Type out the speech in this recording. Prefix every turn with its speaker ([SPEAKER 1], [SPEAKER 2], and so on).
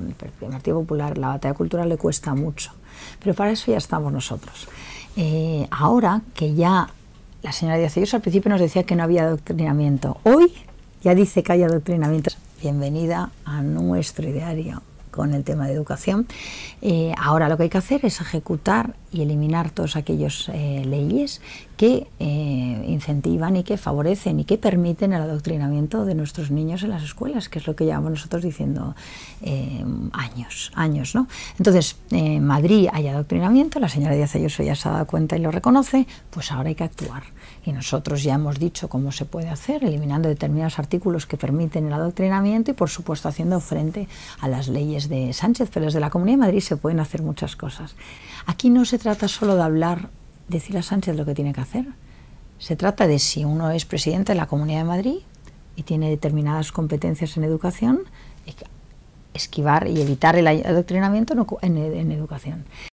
[SPEAKER 1] el Partido Popular, la batalla cultural le cuesta mucho, pero para eso ya estamos nosotros. Eh, ahora que ya la señora Díaz Ayuso al principio nos decía que no había adoctrinamiento, hoy ya dice que hay adoctrinamiento. Bienvenida a nuestro ideario con el tema de educación. Eh, ahora lo que hay que hacer es ejecutar y eliminar todas aquellas eh, leyes que incentivan y que favorecen y que permiten el adoctrinamiento de nuestros niños en las escuelas, que es lo que llevamos nosotros diciendo eh, años, años. ¿no? Entonces, en eh, Madrid hay adoctrinamiento, la señora Díaz Ayuso ya se ha dado cuenta y lo reconoce, pues ahora hay que actuar. Y nosotros ya hemos dicho cómo se puede hacer, eliminando determinados artículos que permiten el adoctrinamiento y, por supuesto, haciendo frente a las leyes de Sánchez, pero desde la Comunidad de Madrid se pueden hacer muchas cosas. Aquí no se trata solo de hablar, decir a Sánchez lo que tiene que hacer, se trata de si uno es presidente de la Comunidad de Madrid y tiene determinadas competencias en educación, esquivar y evitar el adoctrinamiento en, en educación.